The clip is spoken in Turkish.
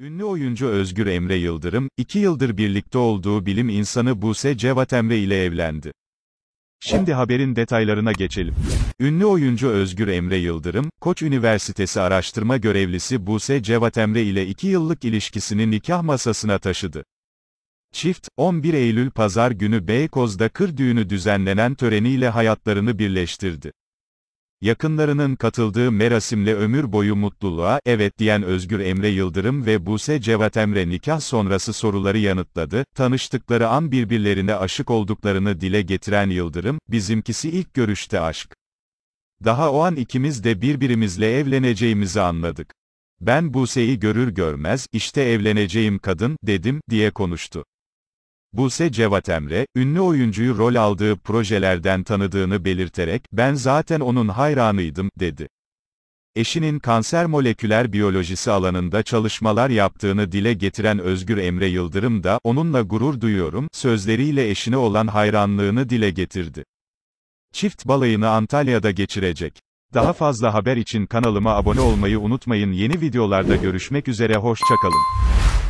Ünlü oyuncu Özgür Emre Yıldırım, iki yıldır birlikte olduğu bilim insanı Buse Cevat Emre ile evlendi. Şimdi haberin detaylarına geçelim. Ünlü oyuncu Özgür Emre Yıldırım, Koç Üniversitesi araştırma görevlisi Buse Cevat Emre ile iki yıllık ilişkisini nikah masasına taşıdı. Çift, 11 Eylül Pazar günü Beykoz'da kır düğünü düzenlenen töreniyle hayatlarını birleştirdi. Yakınlarının katıldığı merasimle ömür boyu mutluluğa evet diyen Özgür Emre Yıldırım ve Buse Cevat Emre nikah sonrası soruları yanıtladı. Tanıştıkları an birbirlerine aşık olduklarını dile getiren Yıldırım, bizimkisi ilk görüşte aşk. Daha o an ikimiz de birbirimizle evleneceğimizi anladık. Ben Buse'yi görür görmez, işte evleneceğim kadın, dedim, diye konuştu. Buse Cevat Emre, ünlü oyuncuyu rol aldığı projelerden tanıdığını belirterek, ben zaten onun hayranıydım, dedi. Eşinin kanser moleküler biyolojisi alanında çalışmalar yaptığını dile getiren Özgür Emre Yıldırım da, onunla gurur duyuyorum, sözleriyle eşine olan hayranlığını dile getirdi. Çift balayını Antalya'da geçirecek. Daha fazla haber için kanalıma abone olmayı unutmayın. Yeni videolarda görüşmek üzere hoşçakalın.